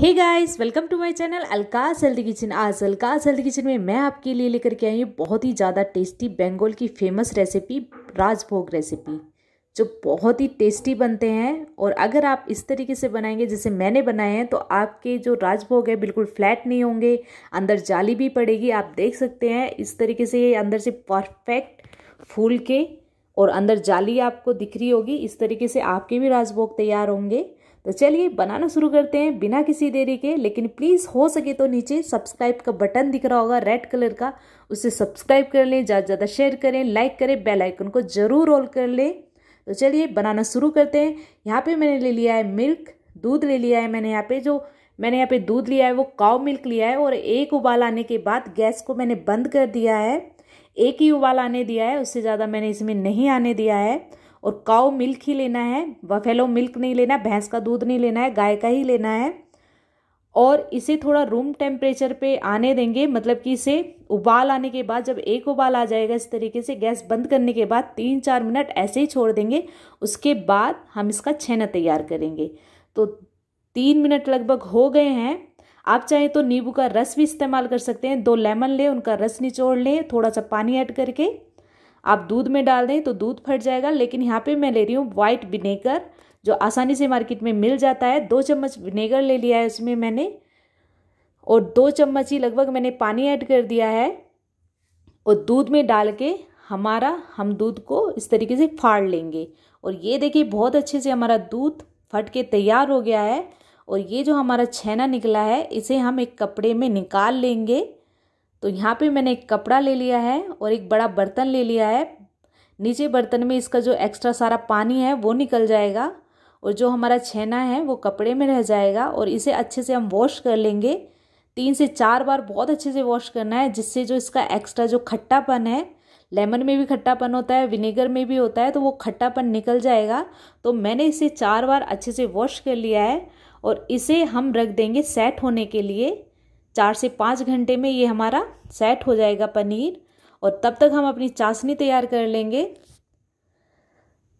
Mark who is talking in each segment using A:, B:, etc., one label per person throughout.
A: hey guys welcome to my channel Alka's healthy kitchen आज Alka's healthy kitchen में मैं आपके लिए लेकर के आई हूँ बहुत ही ज़्यादा टेस्टी बंगाल की फेमस रेसिपी राजभोग रेसिपी जो बहुत ही टेस्टी बनते हैं और अगर आप इस तरीके से बनाएंगे जैसे मैंने बनाए हैं तो आपके जो राजभोग है बिल्कुल फ्लैट नहीं होंगे अंदर जाली भी पड़ेगी आप देख सकते हैं इस तरीके से ये अंदर से परफेक्ट फूल के और अंदर जाली आपको दिख रही होगी इस तरीके से आपके भी राजभोग तैयार होंगे तो चलिए बनाना शुरू करते हैं बिना किसी देरी के लेकिन प्लीज़ हो सके तो नीचे सब्सक्राइब का बटन दिख रहा होगा रेड कलर का उसे सब्सक्राइब कर लें ज़्यादा ज़्यादा शेयर करें लाइक करें बेल आइकन को ज़रूर ऑल कर लें तो चलिए बनाना शुरू करते हैं यहाँ पे मैंने ले लिया है मिल्क दूध ले लिया है मैंने यहाँ पर जो मैंने यहाँ पर दूध लिया है वो काव मिल्क लिया है और एक उबाल आने के बाद गैस को मैंने बंद कर दिया है एक ही उबाल आने दिया है उससे ज़्यादा मैंने इसमें नहीं आने दिया है और काओ मिल्क ही लेना है वफेलो मिल्क नहीं लेना है भैंस का दूध नहीं लेना है गाय का ही लेना है और इसे थोड़ा रूम टेम्परेचर पे आने देंगे मतलब कि इसे उबाल आने के बाद जब एक उबाल आ जाएगा इस तरीके से गैस बंद करने के बाद तीन चार मिनट ऐसे ही छोड़ देंगे उसके बाद हम इसका छेना तैयार करेंगे तो तीन मिनट लगभग हो गए हैं आप चाहें तो नींबू का रस भी इस्तेमाल कर सकते हैं दो लेमन लें उनका रस निचोड़ लें थोड़ा सा पानी ऐड करके आप दूध में डाल दें तो दूध फट जाएगा लेकिन यहाँ पे मैं ले रही हूँ वाइट विनेगर जो आसानी से मार्केट में मिल जाता है दो चम्मच विनेगर ले लिया है उसमें मैंने और दो चम्मच ही लगभग मैंने पानी ऐड कर दिया है और दूध में डाल के हमारा हम दूध को इस तरीके से फाड़ लेंगे और ये देखिए बहुत अच्छे से हमारा दूध फट के तैयार हो गया है और ये जो हमारा छेना निकला है इसे हम एक कपड़े में निकाल लेंगे तो यहाँ पे मैंने एक कपड़ा ले लिया है और एक बड़ा बर्तन ले लिया है नीचे बर्तन में इसका जो एक्स्ट्रा सारा पानी है वो निकल जाएगा और जो हमारा छेना है वो कपड़े में रह जाएगा और इसे अच्छे से हम वॉश कर लेंगे तीन से चार बार बहुत अच्छे से वॉश करना है जिससे जो इसका एक्स्ट्रा जो खट्टापन है लेमन में भी खट्टापन होता है विनेगर में भी होता है तो वो खट्टापन निकल जाएगा तो मैंने इसे चार बार अच्छे से वॉश कर लिया है और इसे हम रख देंगे सेट होने के लिए चार से पाँच घंटे में ये हमारा सेट हो जाएगा पनीर और तब तक हम अपनी चाशनी तैयार कर लेंगे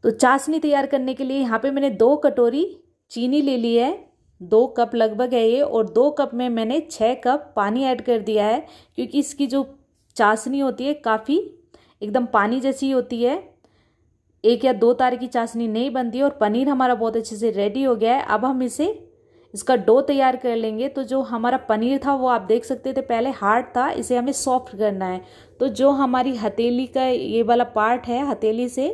A: तो चाशनी तैयार करने के लिए यहाँ पे मैंने दो कटोरी चीनी ले ली है दो कप लगभग है ये और दो कप में मैंने छः कप पानी ऐड कर दिया है क्योंकि इसकी जो चाशनी होती है काफ़ी एकदम पानी जैसी होती है एक या दो तार की चाशनी नहीं बनती और पनीर हमारा बहुत अच्छे से रेडी हो गया है अब हम इसे इसका डो तैयार कर लेंगे तो जो हमारा पनीर था वो आप देख सकते थे पहले हार्ड था इसे हमें सॉफ्ट करना है तो जो हमारी हथेली का ये वाला पार्ट है हथेली से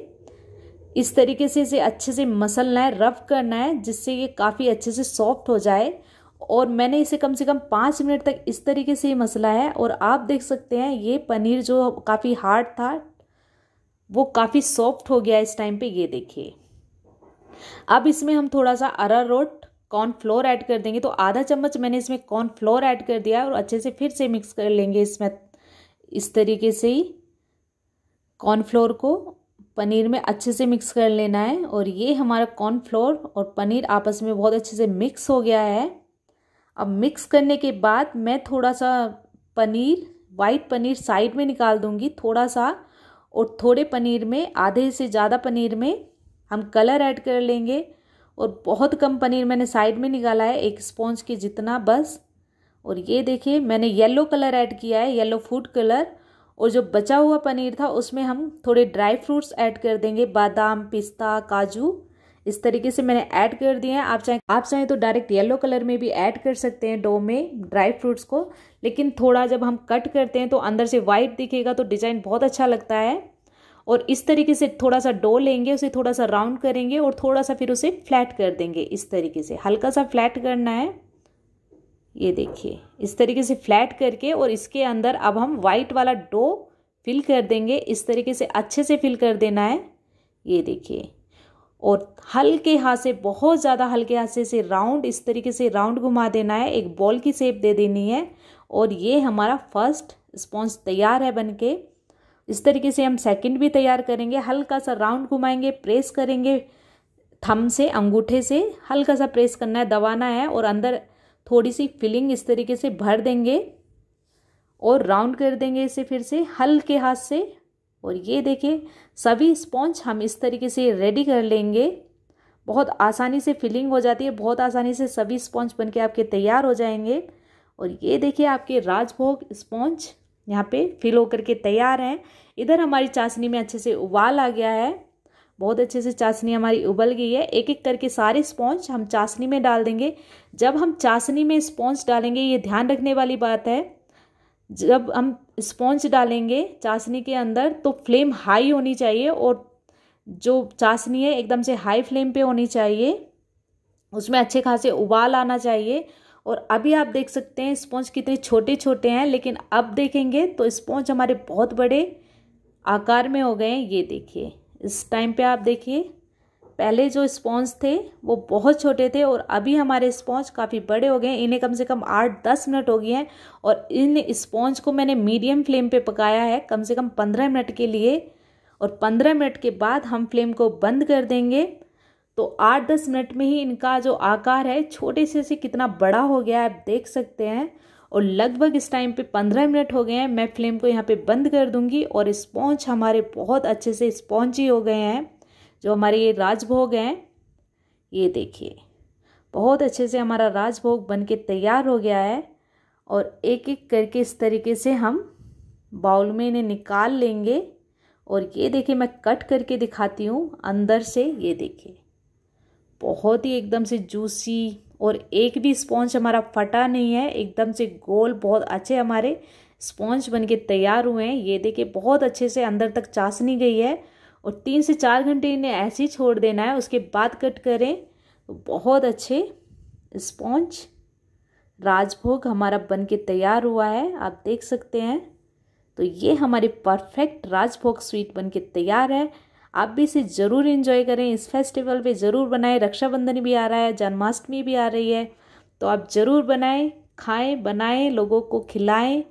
A: इस तरीके से इसे अच्छे से मसलना है रफ करना है जिससे ये काफ़ी अच्छे से सॉफ्ट हो जाए और मैंने इसे कम से कम पाँच मिनट तक इस तरीके से मसला है और आप देख सकते हैं ये पनीर जो काफ़ी हार्ड था वो काफ़ी सॉफ्ट हो गया इस टाइम पे ये देखिए अब इसमें हम थोड़ा सा अरारोट कॉर्न फ्लोर ऐड कर देंगे तो आधा चम्मच मैंने इसमें कॉर्न फ्लोर ऐड कर दिया और अच्छे से फिर से मिक्स कर लेंगे इसमें इस तरीके से ही कॉर्न फ्लोर को पनीर में अच्छे से मिक्स कर लेना है और ये हमारा कॉर्न फ्लोर और पनीर आपस में बहुत अच्छे से मिक्स हो गया है अब मिक्स करने के बाद मैं थोड़ा सा पनीर वाइट पनीर साइड में निकाल दूंगी थोड़ा सा और थोड़े पनीर में आधे से ज़्यादा पनीर में हम कलर ऐड कर लेंगे और बहुत कम पनीर मैंने साइड में निकाला है एक स्पॉन्ज के जितना बस और ये देखिए मैंने येलो कलर ऐड किया है येलो फूड कलर और जो बचा हुआ पनीर था उसमें हम थोड़े ड्राई फ्रूट्स ऐड कर देंगे बादाम पिस्ता काजू इस तरीके से मैंने ऐड कर दिए हैं आप चाहे आप चाहें तो डायरेक्ट येलो कलर में भी ऐड कर सकते हैं डो में ड्राई फ्रूट्स को लेकिन थोड़ा जब हम कट करते हैं तो अंदर से वाइट दिखेगा तो डिज़ाइन बहुत अच्छा लगता है और इस तरीके से थोड़ा सा डो लेंगे उसे थोड़ा सा राउंड करेंगे और थोड़ा सा फिर उसे फ्लैट कर देंगे इस तरीके से हल्का सा फ्लैट करना है ये देखिए इस तरीके से फ्लैट करके और इसके अंदर अब हम वाइट वाला डो फिल कर देंगे इस तरीके से अच्छे से फिल कर देना है ये देखिए और हल्के हाथ से बहुत ज़्यादा हल्के हाथ से राउंड इस तरीके से राउंड घुमा देना है एक बॉल की शेप दे देनी है और ये हमारा फर्स्ट स्पॉन्ज तैयार है बनके इस तरीके से हम सेकंड भी तैयार करेंगे हल्का सा राउंड घुमाएंगे प्रेस करेंगे थम से अंगूठे से हल्का सा प्रेस करना है दबाना है और अंदर थोड़ी सी फिलिंग इस तरीके से भर देंगे और राउंड कर देंगे इसे फिर से हल्के हाथ से और ये देखें सभी स्पॉन्ज हम इस तरीके से रेडी कर लेंगे बहुत आसानी से फिलिंग हो जाती है बहुत आसानी से सभी स्पॉन्ज बनके आपके तैयार हो जाएंगे और ये देखिए आपके राजभोग स्पॉन्ज यहाँ पे फिल होकर के तैयार हैं इधर हमारी चाशनी में अच्छे से उबाल आ गया है बहुत अच्छे से चाशनी हमारी उबल गई है एक एक करके सारे स्पॉन्ज हम चाशनी में डाल देंगे जब हम चाशनी में स्पॉन्ज डालेंगे ये ध्यान रखने वाली बात है जब हम स्पॉन्ज डालेंगे चाशनी के अंदर तो फ्लेम हाई होनी चाहिए और जो चाशनी है एकदम से हाई फ्लेम पे होनी चाहिए उसमें अच्छे खासे उबाल आना चाहिए और अभी आप देख सकते हैं स्पॉन्ज कितने छोटे छोटे हैं लेकिन अब देखेंगे तो स्पॉन्ज हमारे बहुत बड़े आकार में हो गए हैं ये देखिए इस टाइम पे आप देखिए पहले जो स्पॉन्ज थे वो बहुत छोटे थे और अभी हमारे स्पॉन्ज काफ़ी बड़े हो गए हैं इन्हें कम से कम आठ दस मिनट हो गए हैं और इन स्पॉन्ज को मैंने मीडियम फ्लेम पर पकाया है कम से कम पंद्रह मिनट के लिए और पंद्रह मिनट के बाद हम फ्लेम को बंद कर देंगे तो आठ दस मिनट में ही इनका जो आकार है छोटे से से कितना बड़ा हो गया आप देख सकते हैं और लगभग इस टाइम पे पंद्रह मिनट हो गए हैं मैं फ्लेम को यहाँ पे बंद कर दूंगी और स्पॉन्ज हमारे बहुत अच्छे से स्पॉन्जी हो गए हैं जो हमारे ये राजभोग हैं ये देखिए बहुत अच्छे से हमारा राजभोग बन के तैयार हो गया है और एक एक करके इस तरीके से हम बाउल में इन्हें निकाल लेंगे और ये देखिए मैं कट करके दिखाती हूँ अंदर से ये देखिए बहुत ही एकदम से जूसी और एक भी स्पॉन्ज हमारा फटा नहीं है एकदम से गोल बहुत अच्छे हमारे स्पॉन्ज बन के तैयार हुए हैं ये देखिए बहुत अच्छे से अंदर तक चासनी गई है और तीन से चार घंटे इन्हें ऐसे ही छोड़ देना है उसके बाद कट करें तो बहुत अच्छे स्पॉन्ज राजभोग हमारा बन के तैयार हुआ है आप देख सकते हैं तो ये हमारी परफेक्ट राजभोग स्वीट बन के तैयार है आप भी इसे ज़रूर इन्जॉय करें इस फेस्टिवल पे ज़रूर बनाएं रक्षाबंधन भी आ रहा है जन्माष्टमी भी आ रही है तो आप ज़रूर बनाएं खाएं बनाएं लोगों को खिलाएं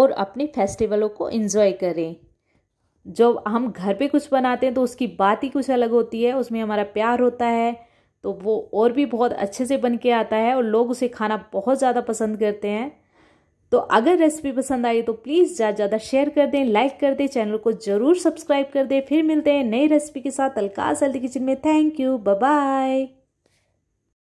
A: और अपने फेस्टिवलों को इन्जॉय करें जब हम घर पे कुछ बनाते हैं तो उसकी बात ही कुछ अलग होती है उसमें हमारा प्यार होता है तो वो और भी बहुत अच्छे से बन के आता है और लोग उसे खाना बहुत ज़्यादा पसंद करते हैं तो अगर रेसिपी पसंद आई तो प्लीज़ ज़्यादा ज़्यादा शेयर कर दें लाइक कर दें चैनल को ज़रूर सब्सक्राइब कर दें फिर मिलते हैं नई रेसिपी के साथ अलकाज हल्दी किचन में थैंक यू बाय